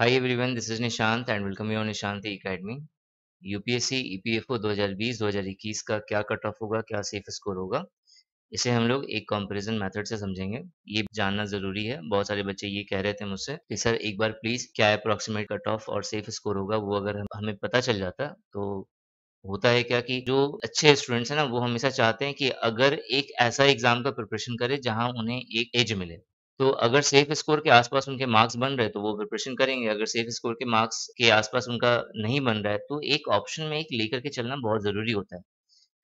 Hi everyone this is Nishant and welcome you Nishant academy UPSC EPFO 2020 2021 का क्या cut off होगा क्या सेफ स्कोर होगा इसे हम लोग एक कंपैरिजन मेथड से समझेंगे ये जानना जरूरी है बहुत सारे बच्चे ये कह रहे थे मुझसे कि सर एक बार प्लीज क्या अप्रोक्सीमेट कट ऑफ और सेफ स्कोर होगा वो अगर हमें पता चल जाता तो होता है क्या कि जो अच्छे स्टूडेंट्स हैं ना वो हमेशा चाहते हैं कि अगर एक ऐसा एग्जाम का प्रिपरेशन करें जहां उन्हें एक एज मिले तो अगर सेफ स्कोर के आसपास उनके मार्क्स बन रहे, तो वो प्रिपरेशन करेंगे, अगर सेफ स्कोर के मार्क्स के आसपास उनका नहीं बन रहा है, तो एक ऑप्शन में एक लेकर के चलना बहुत ज़रूरी होता है।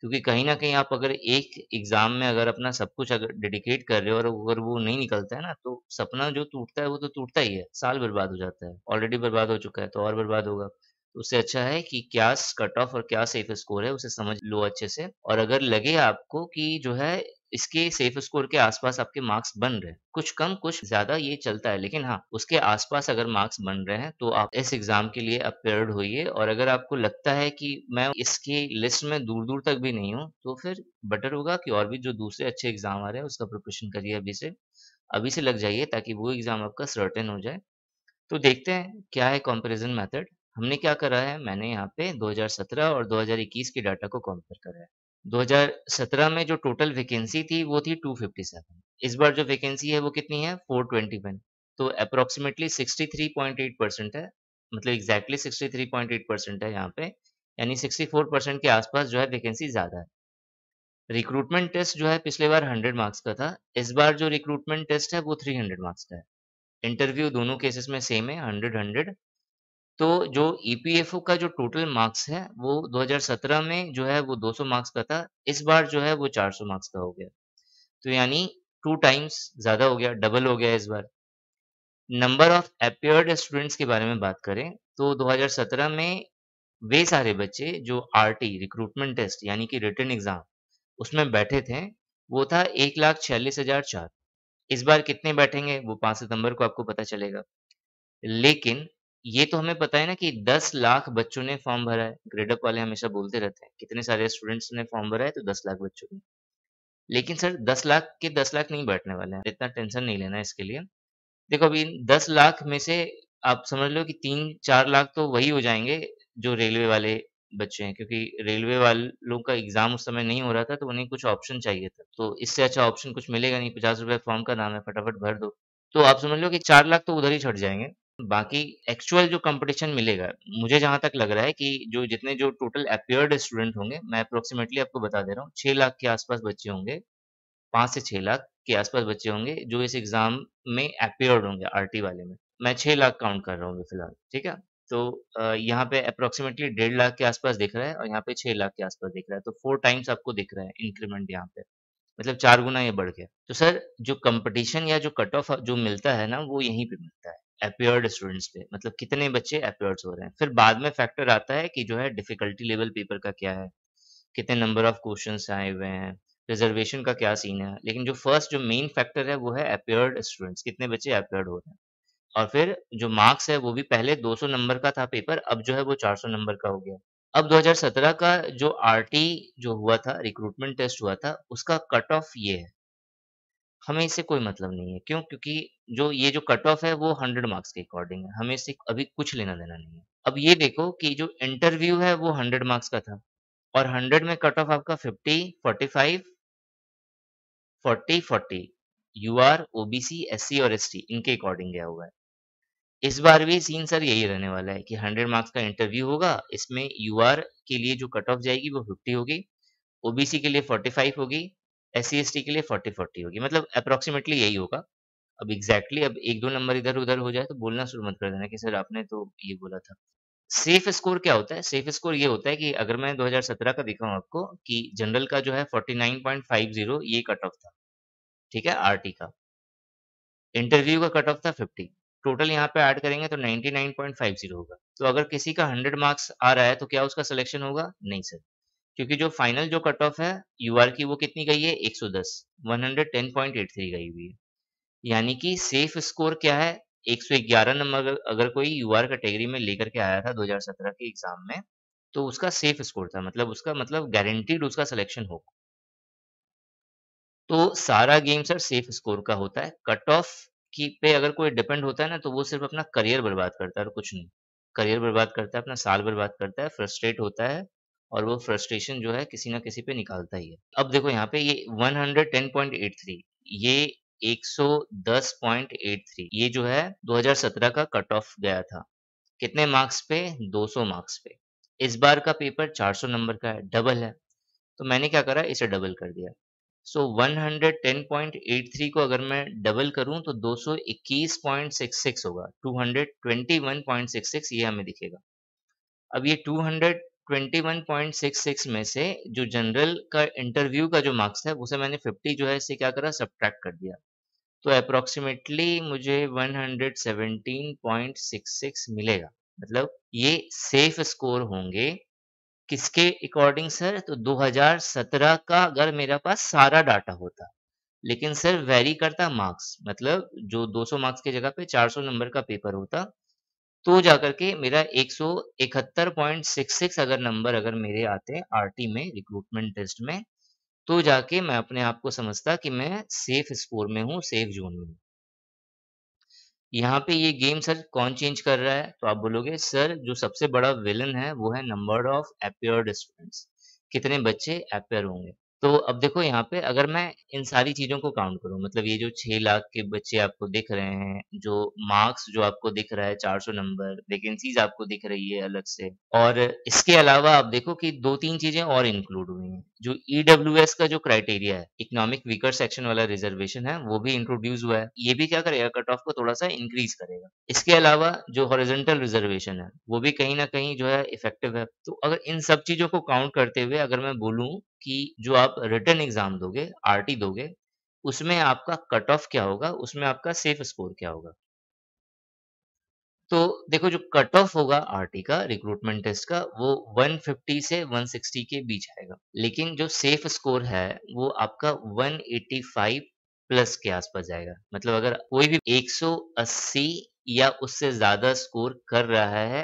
क्योंकि कहीं ना कहीं आप अगर एक एग्ज़ाम में अगर अपना सब कुछ अगर डेडिकेट कर रहे हो और अगर वो नहीं निकलता है ना, तो सपना जो टूटता है, वो तो टूटता ही है, साल बर्बाद हो जाता है। ऑलरेडी बर्बाद हो चुका है, तो और बर्बाद होगा। तो उससे अच्छा है कि क्या कट ऑफ और क्या सेफ स्कोर है, उसे समझ लो अच्छे से और अगर लगे आपको कि जो है इसके सेफ स्कोर के आसपास आपके मार्क्स बन रहे हैं कुछ कम कुछ ज्यादा ये चलता है लेकिन हाँ उसके आसपास अगर मार्क्स बन रहे हैं तो आप इस एग्जाम के लिए अपेयर्ड होइए और अगर आपको लगता है कि मैं इसकी लिस्ट में दूर दूर तक भी नहीं हूँ तो फिर बेटर होगा कि और भी जो दूसरे अच्छे एग्जाम आ रहे हैं उसका प्रिपरेशन करिए अभी से अभी से लग जाइए ताकि वो एग्जाम आपका सर्टेन हो जाए तो देखते हैं क्या है कंपैरिजन मेथड हमने क्या करा है मैंने यहाँ पे 2017 और 2021 के डाटा को कंपेयर करा है 2017 में जो टोटल वैकेंसी थी वो थी 257 इस बार जो वैकेंसी है वो कितनी है 421 तो अप्रोक्सीमेटली 63.8 परसेंट है मतलब एग्जैक्टली exactly 63.8 परसेंट है यहाँ पे यानी 64 परसेंट के आसपास जो है वैकेंसी ज़्यादा है रिक्रूटमेंट टेस्ट जो है पिछले बार 100 मार्क्स का था इस बार जो रिक्रूटमेंट टेस्ट है वो 300 मार्क्स का है इंटरव्यू दोनों केसेस में सेम है हंड्रेड हंड्रेड तो जो ईपीएफओ e का जो टोटल मार्क्स है वो 2017 में जो है वो 200 मार्क्स का था इस बार जो है वो 400 मार्क्स का हो गया तो यानी टू टाइम्स ज़्यादा हो गया डबल हो गया इस बार नंबर ऑफ एपियर्ड स्टूडेंट्स के बारे में बात करें तो 2017 में वे सारे बच्चे जो आरटी रिक्रूटमेंट टेस्ट यानी कि रिटर्न एग्जाम उसमें बैठे थे वो था एक लाख छियालीस हजार चार इस बार कितने बैठेंगे वो पांच सितंबर को आपको पता चलेगा लेकिन ये तो हमें पता है ना कि 10 लाख बच्चों ने फॉर्म भरा है ग्रेड अप वाले हमेशा बोलते रहते हैं कितने सारे स्टूडेंट्स ने फॉर्म भरा है तो 10 लाख बच्चों ने लेकिन सर 10 लाख के 10 लाख नहीं बैठने वाले हैं इतना टेंशन नहीं लेना इसके लिए देखो अभी दस लाख में से आप समझ लो कि तीन चार लाख तो वही हो जाएंगे जो रेलवे वाले बच्चे हैं क्योंकि रेलवे वालों का एग्जाम उस समय नहीं हो रहा था तो उन्हें कुछ ऑप्शन चाहिए था तो इससे अच्छा ऑप्शन कुछ मिलेगा नहीं पचास रुपए फॉर्म का नाम है फटाफट भर दो तो आप समझ लो कि चार लाख तो उधर ही छट जाएंगे बाकी एक्चुअल जो कंपटीशन मिलेगा मुझे जहां तक लग रहा है कि जो जितने जो टोटल अपियर्ड स्टूडेंट होंगे मैं अप्रोक्सीमेटली आपको बता दे रहा हूँ छह लाख के आसपास बच्चे होंगे पांच से छह लाख के आसपास बच्चे होंगे जो इस एग्जाम में अपियर्ड होंगे आर वाले में मैं छह लाख काउंट कर रहा हूँ फिलहाल ठीक है तो यहाँ पे अप्रोक्सीमेटली डेढ़ लाख के आसपास दिख रहा है और यहाँ पे छह लाख के आसपास दिख रहा है तो फोर टाइम्स आपको दिख रहा है इंक्रीमेंट यहाँ पे मतलब चार गुना ये बढ़ गया तो सर जो कंपटीशन या जो कट ऑफ जो मिलता है ना वो यहीं पे मिलता है अपियर्ड स्टूडेंट्स पे मतलब कितने बच्चे अपियर्ड हो रहे हैं फिर बाद में फैक्टर आता है कि जो है डिफिकल्टी लेवल पेपर का क्या है कितने नंबर ऑफ क्वेश्चन आए हुए हैं रिजर्वेशन का क्या सीन है लेकिन जो फर्स्ट जो मेन फैक्टर है वो है अपियर्ड स्टूडेंट्स कितने बच्चे अपियर्ड हो रहे हैं और फिर जो मार्क्स है वो भी पहले 200 नंबर का था पेपर अब जो है वो 400 नंबर का हो गया अब 2017 का जो आरटी जो हुआ था रिक्रूटमेंट टेस्ट हुआ था उसका कट ऑफ ये है हमें इससे कोई मतलब नहीं है क्यों क्योंकि जो ये जो कट ऑफ है वो हंड्रेड मार्क्स के अकॉर्डिंग है हमें इससे अभी कुछ लेना देना नहीं है अब ये देखो कि जो इंटरव्यू है वो हंड्रेड मार्क्स का था और हंड्रेड में कट ऑफ आपका fifty forty five forty forty you are OBC S C और एस टी इनके अकॉर्डिंग गया हुआ है इस बार भी सीन सर यही रहने वाला है कि हंड्रेड मार्क्स का इंटरव्यू होगा इसमें यू आर के लिए जो कट ऑफ जाएगी वो फिफ्टी होगी ओबीसी के लिए फोर्टी फाइव होगी एस सी एस टी के लिए फोर्टी फोर्टी होगी मतलब अप्रोक्सीमेटली यही होगा अब एग्जैक्टली exactly, अब एक दो नंबर इधर उधर हो जाए तो बोलना शुरू मत कर देना कि सर आपने तो ये बोला था सेफ स्कोर क्या होता है सेफ स्कोर ये होता है कि अगर मैं 2017 का दिखाऊं आपको कि जनरल का जो है 49.50 ये कट ऑफ था ठीक है आरटी का इंटरव्यू का कट ऑफ था 50 टोटल यहाँ पे ऐड करेंगे तो 99.50 होगा तो अगर किसी का 100 मार्क्स आ रहा है तो क्या उसका सिलेक्शन होगा नहीं सर क्योंकि जो फाइनल जो कट ऑफ है यूआर की वो कितनी गई है 110 110.83 गई हुई है यानी कि सेफ स्कोर क्या है 111 नंबर अगर कोई यूआर कैटेगरी में लेकर के आया था 2017 के एग्जाम में तो उसका सेफ स्कोर था मतलब उसका मतलब गारंटीड उसका सिलेक्शन हो तो सारा गेम सर सेफ स्कोर का होता है कट ऑफ की पे अगर कोई डिपेंड होता है ना तो वो सिर्फ अपना करियर बर्बाद करता है और कुछ नहीं करियर बर्बाद करता है अपना साल बर्बाद करता है फ्रस्ट्रेट होता है और वो फ्रस्ट्रेशन जो है किसी ना किसी पे निकालता ही है अब देखो यहाँ पे ये 110.83 ये 110.83 ये जो है 2017 का कट ऑफ गया था कितने मार्क्स पे 200 मार्क्स पे इस बार का पेपर 400 नंबर का है डबल है तो मैंने क्या करा इसे डबल कर दिया सो so, 110.83 को अगर मैं डबल करूं तो 221.66 होगा 221.66 ये हमें दिखेगा अब ये 221.66 में से जो जनरल का इंटरव्यू का जो मार्क्स है उसे मैंने 50 जो है इसे क्या करा सब्ट्रैक्ट कर दिया तो अप्रोक्सीमेटली मुझे 117.66 मिलेगा मतलब ये सेफ स्कोर होंगे किसके अकॉर्डिंग सर तो 2017 का अगर मेरे पास सारा डाटा होता लेकिन सर वेरी करता मार्क्स मतलब जो 200 मार्क्स की जगह पे 400 नंबर का पेपर होता तो जाकर के मेरा एक अगर नंबर अगर मेरे आते आरटी में रिक्रूटमेंट टेस्ट में तो जाके मैं अपने आप को समझता कि मैं सेफ स्कोर में हूँ सेफ जोन में हूँ यहाँ पे ये गेम सर कौन चेंज कर रहा है तो आप बोलोगे सर जो सबसे बड़ा विलन है वो है नंबर ऑफ एपियर स्टूडेंट्स कितने बच्चे एपियर होंगे तो अब देखो यहाँ पे अगर मैं इन सारी चीजों को काउंट करूँ मतलब ये जो छह लाख के बच्चे आपको दिख रहे हैं जो मार्क्स जो आपको दिख रहा है चार सौ नंबर वेकेंसीज आपको दिख रही है अलग से और इसके अलावा आप देखो कि दो तीन चीजें और इंक्लूड हुई हैं जो ईडब्ल्यू e का जो क्राइटेरिया है इकोनॉमिक वीकर सेक्शन वाला रिजर्वेशन है वो भी इंट्रोड्यूस हुआ है ये भी क्या करेगा कट ऑफ को थोड़ा सा इंक्रीज करेगा इसके अलावा जो हॉरिजेंटल रिजर्वेशन है वो भी कहीं ना कहीं जो है इफेक्टिव है तो अगर इन सब चीजों को काउंट करते हुए अगर मैं बोलूँ कि जो आप रिटर्न एग्जाम दोगे आर दोगे उसमें आपका कट ऑफ क्या होगा उसमें आपका सेफ स्कोर क्या होगा तो देखो जो कट ऑफ होगा आरटी का रिक्रूटमेंट टेस्ट का वो 150 से 160 के बीच आएगा लेकिन जो सेफ स्कोर है वो आपका 185 प्लस के आसपास जाएगा मतलब अगर कोई भी 180 या उससे ज्यादा स्कोर कर रहा है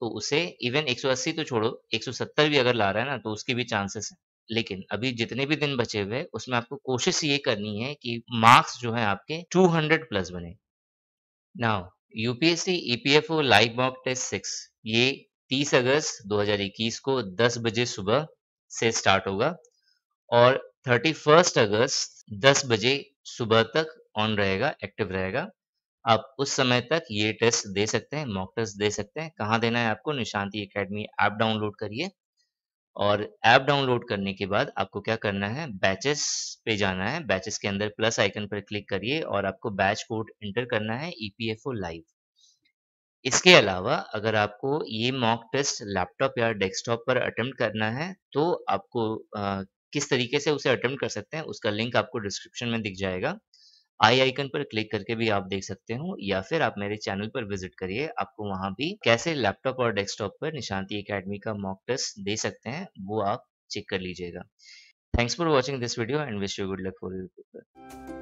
तो उसे इवन 180 तो छोड़ो 170 भी अगर ला रहा है ना तो उसके भी चांसेस है लेकिन अभी जितने भी दिन बचे हुए उसमें आपको कोशिश ये करनी है कि मार्क्स जो है आपके 200 प्लस बने now UPSC EPFO live mock test six ये 30 अगस्त 2021 को 10 बजे सुबह से स्टार्ट होगा और 31 अगस्त 10 बजे सुबह तक ऑन रहेगा एक्टिव रहेगा आप उस समय तक ये टेस्ट दे सकते हैं मॉक टेस्ट दे सकते हैं कहाँ देना है आपको निशांति एकेडमी ऐप डाउनलोड करिए और ऐप डाउनलोड करने के बाद आपको क्या करना है बैचेस पे जाना है बैचेस के अंदर प्लस आइकन पर क्लिक करिए और आपको बैच कोड एंटर करना है ईपीएफओ e लाइव इसके अलावा अगर आपको ये मॉक टेस्ट लैपटॉप या डेस्कटॉप पर अटेम्प्ट करना है तो आपको आ, किस तरीके से उसे अटेम्प्ट कर सकते हैं उसका लिंक आपको डिस्क्रिप्शन में दिख जाएगा आई आइकन पर क्लिक करके भी आप देख सकते हो या फिर आप मेरे चैनल पर विजिट करिए आपको वहां भी कैसे लैपटॉप और डेस्कटॉप पर निशांति अकेडमी का मॉक टेस्ट दे सकते हैं वो आप चेक कर लीजिएगा thanks for watching this video and wish you good luck for your paper